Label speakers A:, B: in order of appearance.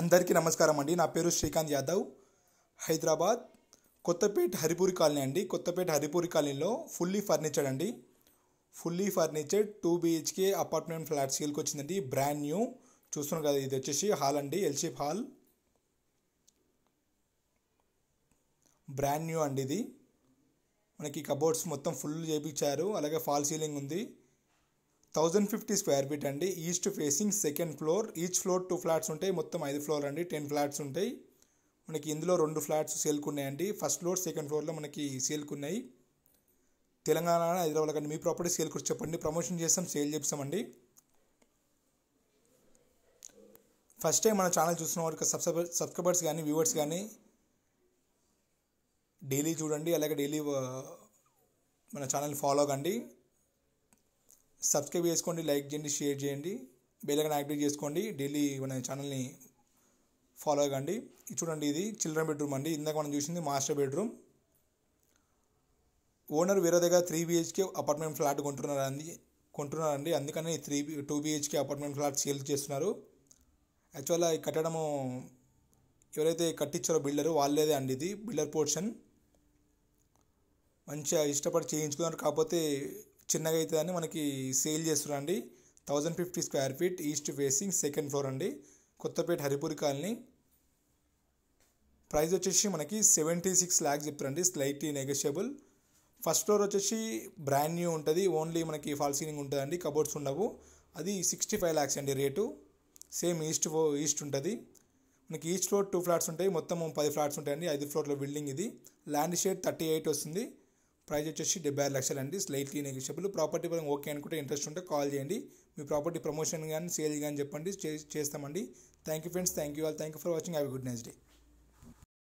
A: అందరికీ నమస్కారం అండి నా పేరు శ్రీకాంత్ యాదవ్ హైదరాబాద్ కొత్తపేట హరిపూరి కాలనీ అండి కొత్తపేట హరిపూరి కాలనీలో ఫుల్లీ ఫర్నిచర్డ్ అండి fully furnished two BHK apartment flat సీల్కి వచ్చిందండి బ్రాండ్ న్యూ చూస్తున్నాం కదా ఇది వచ్చేసి హాల్ అండి ఎల్షిప్ హాల్ బ్రాండ్ న్యూ అండి ఇది మనకి కబోర్డ్స్ మొత్తం ఫుల్ చేయించారు అలాగే ఫాల్ సీలింగ్ ఉంది థౌజండ్ ఫిఫ్టీ స్క్వేర్ ఫీట్ అండి east facing second floor each floor two flats ఉంటాయి మొత్తం ఐదు ఫ్లోర్ అండి టెన్ ఫ్లాట్స్ ఉంటాయి మనకి ఇందులో రెండు ఫ్లాట్స్ ఉన్నాయండి ఫస్ట్ ఫ్లోర్ సెకండ్ ఫ్లోర్లో మనకి ఉన్నాయి తెలంగాణ హైదరాబాద్ కానీ మీ ప్రాపర్టీ సేల్ కూర్చో చెప్పండి ప్రమోషన్ చేస్తాం సేల్ చేస్తామండి ఫస్ట్ టైం మన ఛానల్ చూసిన వారికి సబ్స్క్రైబర్ సబ్స్క్రైబర్స్ కానీ వ్యూవర్స్ కానీ డైలీ చూడండి అలాగే డైలీ మన ఛానల్ ఫాలో కండి సబ్స్క్రైబ్ చేసుకోండి లైక్ చేయండి షేర్ చేయండి బెల్లైకన్ యాక్టివేట్ చేసుకోండి డైలీ మన ఛానల్ని ఫాలో అవ్వండి చూడండి ఇది చిల్డ్రన్ బెడ్రూమ్ అండి ఇందాక మనం చూసింది మాస్టర్ బెడ్రూమ్ ఓనర్ వేరే దగ్గర త్రీ బిహెచ్కే అపార్ట్మెంట్ ఫ్లాట్ కొంటున్నారు అంది కొంటున్నారండి అందుకని three two BHK apartment flat sale చేస్తున్నారు యాక్చువల్గా ఈ కట్టడము ఎవరైతే కట్టించారో బిల్డర్ వాళ్ళేదే అండి ఇది బిల్డర్ పోర్షన్ మంచిగా ఇష్టపడి చేయించుకున్నారు కాకపోతే చిన్నగా అవుతుందని మనకి సేల్ చేస్తున్నారండి thousand fifty square feet east facing second floor అండి కొత్తపేట హరిపూరి కాలనీ ప్రైస్ వచ్చేసి మనకి సెవెంటీ సిక్స్ ల్యాక్స్ చెప్తారండి స్లైట్లీ నెగోషియబుల్ ఫస్ట్ ఫ్లోర్ వచ్చేసి బ్రాండ్ న్యూ ఉంటుంది ఓన్లీ మనకి ఫాల్ సీలింగ్ ఉంటుందండి కబోర్డ్స్ ఉండవు అది సిక్స్టీ ఫైవ్ ల్యాక్స్ అండి రేటు సేమ్ ఈస్ట్ ఈస్ట్ ఉంటుంది మనకి ఈస్ట్ ఫ్లోర్ టూ ఫ్లాట్స్ ఉంటాయి మొత్తం పది ఫ్లాట్స్ ఉంటాయండి ఐదు ఫ్లోర్లో బిల్డింగ్ ఇది ల్యాండ్ షేడ్ థర్టీ ఎయిట్ వస్తుంది ప్రైజ్ వచ్చేసి డెబ్బై ఆరు లక్షలు అండి స్లైట్లీ నెగిషియబుల్ ప్రాపర్టీ పరంగా ఓకే అనుకుంటే ఇంట్రెస్ట్ ఉంటే కాల్ చేయండి మీ ప్రాపర్టీ ప్రమోషన్ కానీ సేల్ కానీ చెప్పండి చేస్తామండి thank you friends thank you all thank you for watching have good next day